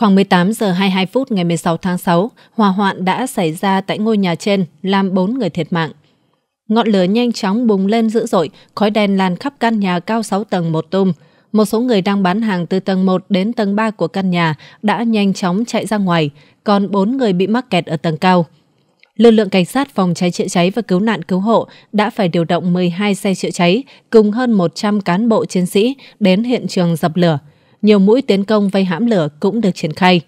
Khoảng 18 giờ 22 phút ngày 16 tháng 6, hỏa hoạn đã xảy ra tại ngôi nhà trên, làm 4 người thiệt mạng. Ngọn lửa nhanh chóng bùng lên dữ dội, khói đen lan khắp căn nhà cao 6 tầng một tum. Một số người đang bán hàng từ tầng 1 đến tầng 3 của căn nhà đã nhanh chóng chạy ra ngoài, còn 4 người bị mắc kẹt ở tầng cao. Lực lượng cảnh sát phòng cháy chữa cháy và cứu nạn cứu hộ đã phải điều động 12 xe chữa cháy cùng hơn 100 cán bộ chiến sĩ đến hiện trường dập lửa nhiều mũi tiến công vây hãm lửa cũng được triển khai.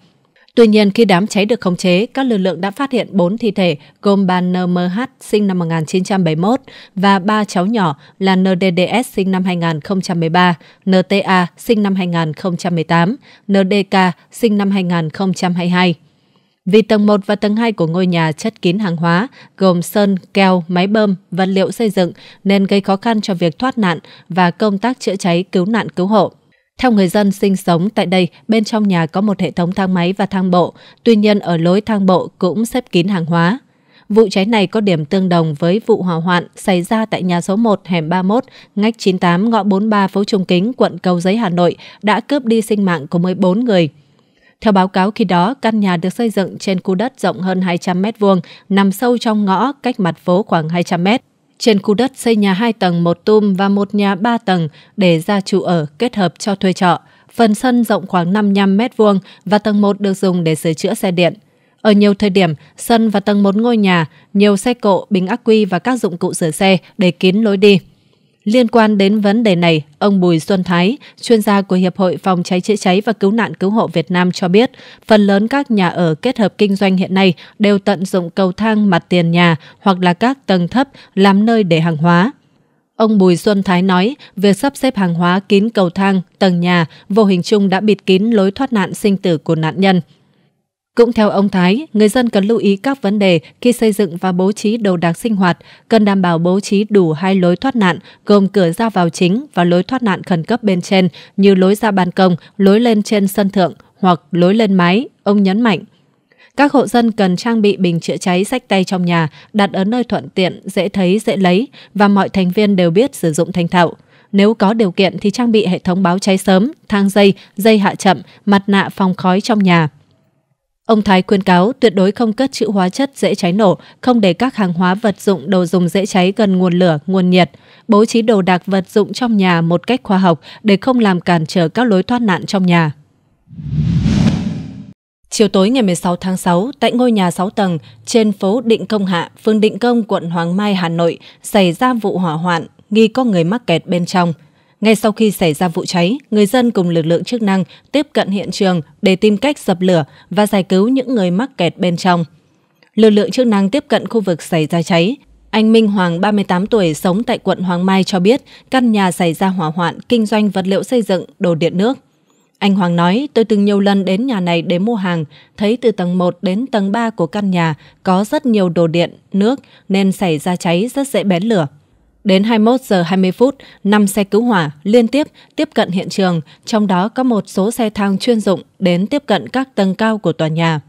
Tuy nhiên, khi đám cháy được khống chế, các lực lượng đã phát hiện 4 thi thể gồm bà NMH sinh năm 1971 và ba cháu nhỏ là NDDS sinh năm 2013, NTA sinh năm 2018, NDK sinh năm 2022. Vì tầng 1 và tầng 2 của ngôi nhà chất kín hàng hóa, gồm sơn, keo, máy bơm, vật liệu xây dựng nên gây khó khăn cho việc thoát nạn và công tác chữa cháy cứu nạn cứu hộ. Theo người dân sinh sống tại đây, bên trong nhà có một hệ thống thang máy và thang bộ, tuy nhiên ở lối thang bộ cũng xếp kín hàng hóa. Vụ cháy này có điểm tương đồng với vụ hỏa hoạn xảy ra tại nhà số 1 hẻm 31, ngách 98 ngõ 43 phố Trung Kính, quận Cầu Giấy, Hà Nội đã cướp đi sinh mạng của 14 người. Theo báo cáo khi đó, căn nhà được xây dựng trên khu đất rộng hơn 200 m2, nằm sâu trong ngõ cách mặt phố khoảng 200 mét. Trên khu đất xây nhà 2 tầng một tum và một nhà 3 tầng để ra chủ ở kết hợp cho thuê trọ. Phần sân rộng khoảng 55 m vuông và tầng 1 được dùng để sửa chữa xe điện. Ở nhiều thời điểm, sân và tầng một ngôi nhà, nhiều xe cộ, bình ắc quy và các dụng cụ sửa xe để kín lối đi. Liên quan đến vấn đề này, ông Bùi Xuân Thái, chuyên gia của Hiệp hội Phòng cháy chữa cháy và Cứu nạn Cứu hộ Việt Nam cho biết, phần lớn các nhà ở kết hợp kinh doanh hiện nay đều tận dụng cầu thang mặt tiền nhà hoặc là các tầng thấp làm nơi để hàng hóa. Ông Bùi Xuân Thái nói, việc sắp xếp hàng hóa kín cầu thang, tầng nhà, vô hình chung đã bịt kín lối thoát nạn sinh tử của nạn nhân. Cũng theo ông Thái, người dân cần lưu ý các vấn đề khi xây dựng và bố trí đồ đạc sinh hoạt, cần đảm bảo bố trí đủ hai lối thoát nạn, gồm cửa ra vào chính và lối thoát nạn khẩn cấp bên trên như lối ra ban công, lối lên trên sân thượng hoặc lối lên mái, ông nhấn mạnh. Các hộ dân cần trang bị bình chữa cháy sách tay trong nhà, đặt ở nơi thuận tiện, dễ thấy, dễ lấy và mọi thành viên đều biết sử dụng thành thạo. Nếu có điều kiện thì trang bị hệ thống báo cháy sớm, thang dây, dây hạ chậm, mặt nạ phòng khói trong nhà. Ông Thái khuyên cáo tuyệt đối không cất trữ hóa chất dễ cháy nổ, không để các hàng hóa vật dụng đồ dùng dễ cháy gần nguồn lửa, nguồn nhiệt, bố trí đồ đạc vật dụng trong nhà một cách khoa học để không làm cản trở các lối thoát nạn trong nhà. Chiều tối ngày 16 tháng 6, tại ngôi nhà 6 tầng trên phố Định Công Hạ, phường Định Công, quận Hoàng Mai, Hà Nội, xảy ra vụ hỏa hoạn, nghi có người mắc kẹt bên trong. Ngay sau khi xảy ra vụ cháy, người dân cùng lực lượng chức năng tiếp cận hiện trường để tìm cách dập lửa và giải cứu những người mắc kẹt bên trong. Lực lượng chức năng tiếp cận khu vực xảy ra cháy. Anh Minh Hoàng, 38 tuổi, sống tại quận Hoàng Mai cho biết căn nhà xảy ra hỏa hoạn kinh doanh vật liệu xây dựng, đồ điện nước. Anh Hoàng nói, tôi từng nhiều lần đến nhà này để mua hàng, thấy từ tầng 1 đến tầng 3 của căn nhà có rất nhiều đồ điện, nước nên xảy ra cháy rất dễ bén lửa. Đến 21 giờ 20 phút, 5 xe cứu hỏa liên tiếp tiếp cận hiện trường, trong đó có một số xe thang chuyên dụng đến tiếp cận các tầng cao của tòa nhà.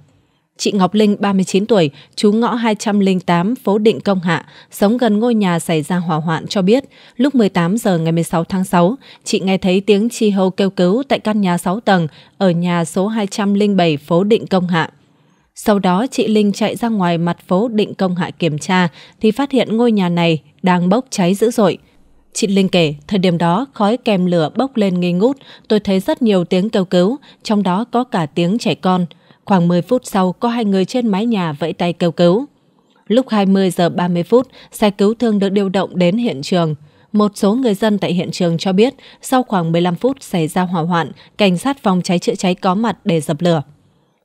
Chị Ngọc Linh, 39 tuổi, trú ngõ 208 phố Định Công Hạ, sống gần ngôi nhà xảy ra hỏa hoạn cho biết, lúc 18 giờ ngày 16 tháng 6, chị nghe thấy tiếng chi hô kêu cứu tại căn nhà 6 tầng ở nhà số 207 phố Định Công Hạ. Sau đó chị Linh chạy ra ngoài mặt phố định công hạ kiểm tra thì phát hiện ngôi nhà này đang bốc cháy dữ dội. Chị Linh kể, thời điểm đó khói kèm lửa bốc lên nghi ngút, tôi thấy rất nhiều tiếng kêu cứu, trong đó có cả tiếng trẻ con. Khoảng 10 phút sau có hai người trên mái nhà vẫy tay kêu cứu. Lúc 20 giờ 30 phút, xe cứu thương được điều động đến hiện trường. Một số người dân tại hiện trường cho biết, sau khoảng 15 phút xảy ra hỏa hoạn, cảnh sát phòng cháy chữa cháy có mặt để dập lửa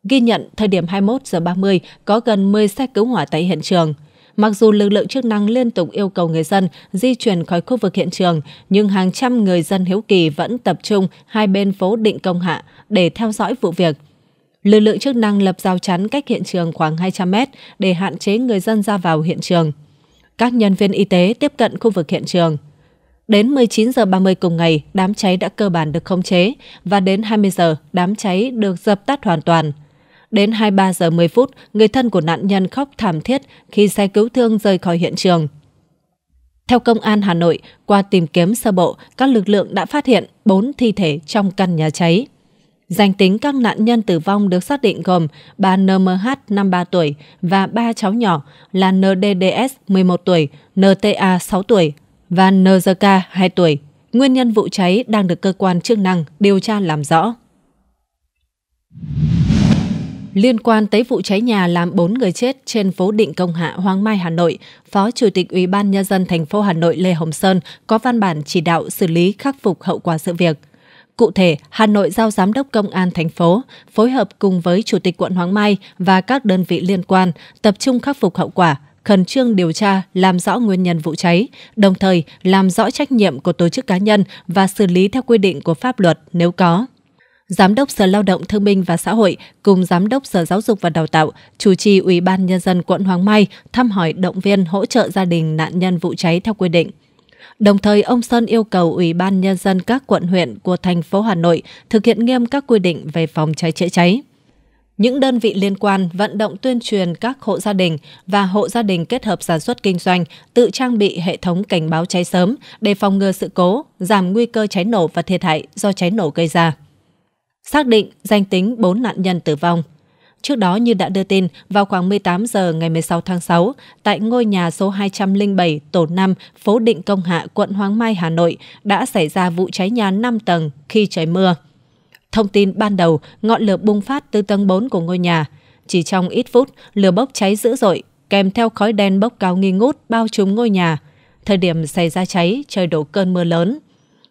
ghi nhận thời điểm 21 giờ 30 có gần 10 xe cứu hỏa tại hiện trường. Mặc dù lực lượng chức năng liên tục yêu cầu người dân di chuyển khỏi khu vực hiện trường, nhưng hàng trăm người dân hiếu kỳ vẫn tập trung hai bên phố Định Công Hạ để theo dõi vụ việc. Lực lượng chức năng lập rào chắn cách hiện trường khoảng 200 mét để hạn chế người dân ra vào hiện trường. Các nhân viên y tế tiếp cận khu vực hiện trường. Đến 19 giờ 30 cùng ngày, đám cháy đã cơ bản được khống chế và đến 20 giờ, đám cháy được dập tắt hoàn toàn. Đến 23 giờ 10 phút, người thân của nạn nhân khóc thảm thiết khi xe cứu thương rời khỏi hiện trường. Theo Công an Hà Nội, qua tìm kiếm sơ bộ, các lực lượng đã phát hiện 4 thi thể trong căn nhà cháy. Danh tính các nạn nhân tử vong được xác định gồm bà NMH 53 tuổi và ba cháu nhỏ là NDDS 11 tuổi, NTA 6 tuổi và NGK 2 tuổi. Nguyên nhân vụ cháy đang được cơ quan chức năng điều tra làm rõ. Liên quan tới vụ cháy nhà làm 4 người chết trên phố Định Công Hạ, Hoàng Mai, Hà Nội, Phó Chủ tịch Ủy ban Nhân dân thành phố Hà Nội Lê Hồng Sơn có văn bản chỉ đạo xử lý khắc phục hậu quả sự việc. Cụ thể, Hà Nội giao Giám đốc Công an thành phố phối hợp cùng với Chủ tịch quận Hoàng Mai và các đơn vị liên quan tập trung khắc phục hậu quả, khẩn trương điều tra, làm rõ nguyên nhân vụ cháy, đồng thời làm rõ trách nhiệm của tổ chức cá nhân và xử lý theo quy định của pháp luật nếu có. Giám đốc Sở Lao động Thương binh và Xã hội cùng Giám đốc Sở Giáo dục và Đào tạo chủ trì Ủy ban Nhân dân quận Hoàng Mai thăm hỏi động viên hỗ trợ gia đình nạn nhân vụ cháy theo quy định. Đồng thời, ông Sơn yêu cầu Ủy ban Nhân dân các quận huyện của thành phố Hà Nội thực hiện nghiêm các quy định về phòng cháy chữa cháy. Những đơn vị liên quan vận động tuyên truyền các hộ gia đình và hộ gia đình kết hợp sản xuất kinh doanh tự trang bị hệ thống cảnh báo cháy sớm để phòng ngừa sự cố, giảm nguy cơ cháy nổ và thiệt hại do cháy nổ gây ra xác định danh tính 4 nạn nhân tử vong. Trước đó như đã đưa tin, vào khoảng 18 giờ ngày 16 tháng 6, tại ngôi nhà số 207 tổ 5, phố Định Công Hạ, quận Hoàng Mai, Hà Nội đã xảy ra vụ cháy nhà 5 tầng khi trời mưa. Thông tin ban đầu, ngọn lửa bùng phát từ tầng 4 của ngôi nhà. Chỉ trong ít phút, lửa bốc cháy dữ dội, kèm theo khói đen bốc cao nghi ngút bao trùm ngôi nhà. Thời điểm xảy ra cháy, trời đổ cơn mưa lớn.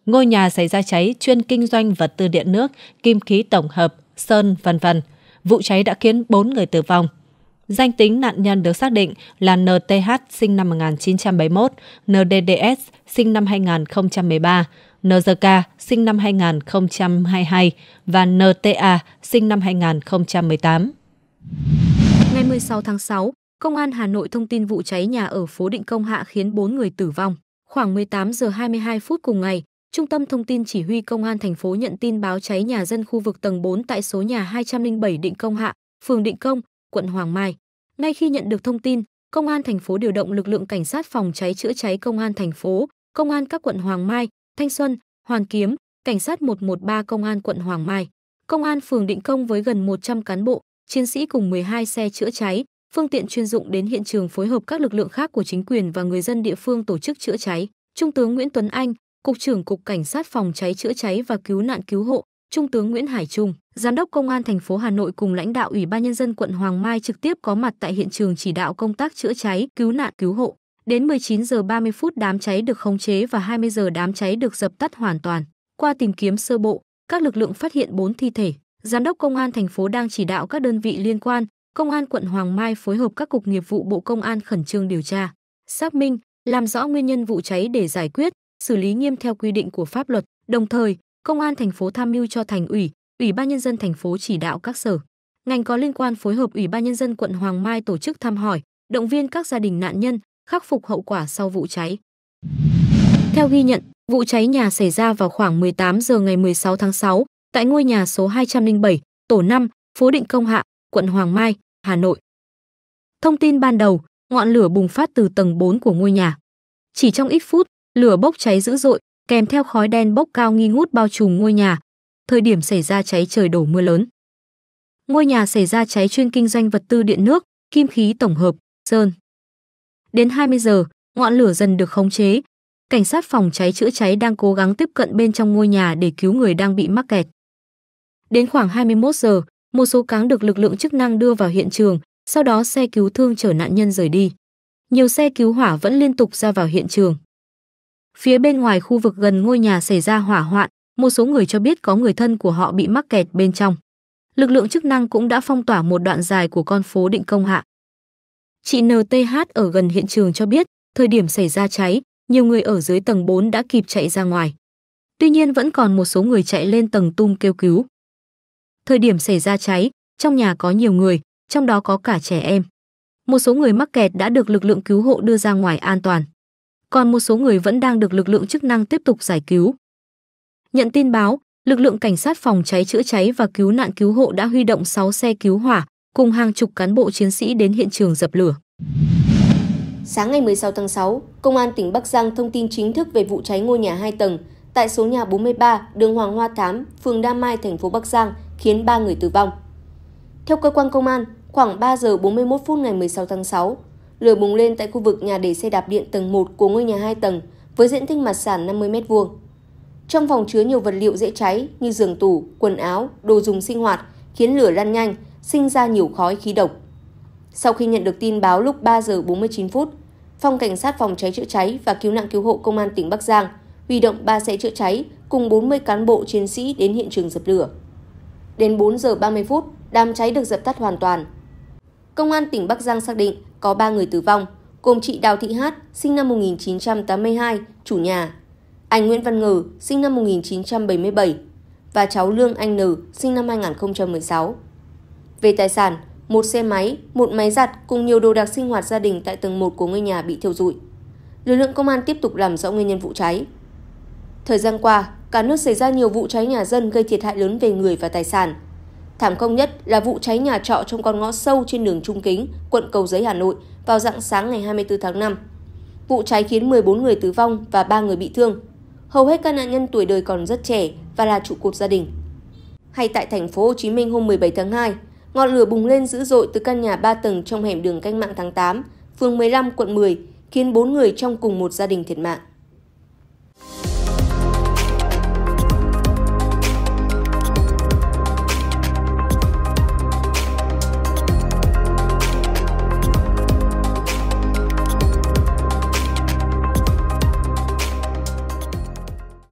Ngôi nhà xảy ra cháy chuyên kinh doanh vật tư điện nước, kim khí tổng hợp, sơn, vân vân. Vụ cháy đã khiến 4 người tử vong. Danh tính nạn nhân được xác định là NTH sinh năm 1971, NDDS sinh năm 2013, NZK sinh năm 2022 và NTA sinh năm 2018. Ngày 16 tháng 6, Công an Hà Nội thông tin vụ cháy nhà ở phố Định Công Hạ khiến 4 người tử vong. Khoảng 18 giờ 22 phút cùng ngày, Trung tâm thông tin chỉ huy công an thành phố nhận tin báo cháy nhà dân khu vực tầng 4 tại số nhà 207 Định Công Hạ, phường Định Công, quận Hoàng Mai. Ngay khi nhận được thông tin, công an thành phố điều động lực lượng cảnh sát phòng cháy chữa cháy công an thành phố, công an các quận Hoàng Mai, Thanh Xuân, Hoàn Kiếm, cảnh sát 113 công an quận Hoàng Mai, công an phường Định Công với gần 100 cán bộ, chiến sĩ cùng 12 xe chữa cháy, phương tiện chuyên dụng đến hiện trường phối hợp các lực lượng khác của chính quyền và người dân địa phương tổ chức chữa cháy. Trung tướng Nguyễn Tuấn Anh, Cục trưởng Cục Cảnh sát phòng cháy chữa cháy và cứu nạn cứu hộ, Trung tướng Nguyễn Hải Trung, Giám đốc Công an thành phố Hà Nội cùng lãnh đạo Ủy ban nhân dân quận Hoàng Mai trực tiếp có mặt tại hiện trường chỉ đạo công tác chữa cháy, cứu nạn cứu hộ. Đến 19 giờ 30 phút đám cháy được khống chế và 20 giờ đám cháy được dập tắt hoàn toàn. Qua tìm kiếm sơ bộ, các lực lượng phát hiện 4 thi thể. Giám đốc Công an thành phố đang chỉ đạo các đơn vị liên quan, Công an quận Hoàng Mai phối hợp các cục nghiệp vụ Bộ Công an khẩn trương điều tra, xác minh, làm rõ nguyên nhân vụ cháy để giải quyết, xử lý nghiêm theo quy định của pháp luật. Đồng thời, Công an thành phố tham mưu cho thành ủy, Ủy ban nhân dân thành phố chỉ đạo các sở, ngành có liên quan phối hợp Ủy ban nhân dân quận Hoàng Mai tổ chức thăm hỏi, động viên các gia đình nạn nhân khắc phục hậu quả sau vụ cháy. Theo ghi nhận, vụ cháy nhà xảy ra vào khoảng 18 giờ ngày 16 tháng 6 tại ngôi nhà số 207, tổ 5, phố Định Công Hạ, quận Hoàng Mai, Hà Nội. Thông tin ban đầu, ngọn lửa bùng phát từ tầng 4 của ngôi nhà. Chỉ trong ít phút, lửa bốc cháy dữ dội, kèm theo khói đen bốc cao nghi ngút bao trùm ngôi nhà. Thời điểm xảy ra cháy trời đổ mưa lớn. Ngôi nhà xảy ra cháy chuyên kinh doanh vật tư điện nước, kim khí tổng hợp, sơn. Đến 20 giờ, ngọn lửa dần được khống chế. Cảnh sát phòng cháy chữa cháy đang cố gắng tiếp cận bên trong ngôi nhà để cứu người đang bị mắc kẹt. Đến khoảng 21 giờ, một số cáng được lực lượng chức năng đưa vào hiện trường, sau đó xe cứu thương chở nạn nhân rời đi. Nhiều xe cứu hỏa vẫn liên tục ra vào hiện trường. Phía bên ngoài khu vực gần ngôi nhà xảy ra hỏa hoạn, một số người cho biết có người thân của họ bị mắc kẹt bên trong. Lực lượng chức năng cũng đã phong tỏa một đoạn dài của con phố Định Công Hạ. Chị NTH ở gần hiện trường cho biết, thời điểm xảy ra cháy, nhiều người ở dưới tầng 4 đã kịp chạy ra ngoài. Tuy nhiên vẫn còn một số người chạy lên tầng tung kêu cứu. Thời điểm xảy ra cháy, trong nhà có nhiều người, trong đó có cả trẻ em. Một số người mắc kẹt đã được lực lượng cứu hộ đưa ra ngoài an toàn còn một số người vẫn đang được lực lượng chức năng tiếp tục giải cứu. Nhận tin báo, lực lượng cảnh sát phòng cháy chữa cháy và cứu nạn cứu hộ đã huy động 6 xe cứu hỏa cùng hàng chục cán bộ chiến sĩ đến hiện trường dập lửa. Sáng ngày 16 tháng 6, Công an tỉnh Bắc Giang thông tin chính thức về vụ cháy ngôi nhà 2 tầng tại số nhà 43, đường Hoàng Hoa Thám, phường Đa Mai, thành phố Bắc Giang, khiến 3 người tử vong. Theo cơ quan công an, khoảng 3 giờ 41 phút ngày 16 tháng 6, Lửa bùng lên tại khu vực nhà để xe đạp điện tầng 1 của ngôi nhà 2 tầng với diện tích mặt sàn 50 m2. Trong phòng chứa nhiều vật liệu dễ cháy như giường tủ, quần áo, đồ dùng sinh hoạt, khiến lửa lan nhanh, sinh ra nhiều khói khí độc. Sau khi nhận được tin báo lúc 3 giờ 49 phút, Phòng Cảnh sát Phòng cháy chữa cháy và Cứu nạn Cứu hộ Công an tỉnh Bắc Giang huy động 3 xe chữa cháy cùng 40 cán bộ chiến sĩ đến hiện trường dập lửa. Đến 4 giờ 30 phút, đám cháy được dập tắt hoàn toàn. Công an tỉnh Bắc Giang xác định có 3 người tử vong, gồm chị Đào Thị Hát, sinh năm 1982, chủ nhà, anh Nguyễn Văn Ngờ, sinh năm 1977 và cháu Lương Anh N, sinh năm 2016. Về tài sản, một xe máy, một máy giặt cùng nhiều đồ đạc sinh hoạt gia đình tại tầng 1 của ngôi nhà bị thiêu rụi. Lực lượng công an tiếp tục làm rõ nguyên nhân vụ cháy. Thời gian qua, cả nước xảy ra nhiều vụ cháy nhà dân gây thiệt hại lớn về người và tài sản – Thảm công nhất là vụ cháy nhà trọ trong con ngõ sâu trên đường Trung Kính, quận Cầu Giấy, Hà Nội vào dạng sáng ngày 24 tháng 5. Vụ cháy khiến 14 người tử vong và 3 người bị thương. Hầu hết các nạn nhân tuổi đời còn rất trẻ và là trụ cột gia đình. Hay tại thành phố Hồ Chí Minh hôm 17 tháng 2, ngọn lửa bùng lên dữ dội từ căn nhà 3 tầng trong hẻm đường canh Mạng tháng 8, phường 15, quận 10, khiến 4 người trong cùng một gia đình thiệt mạng.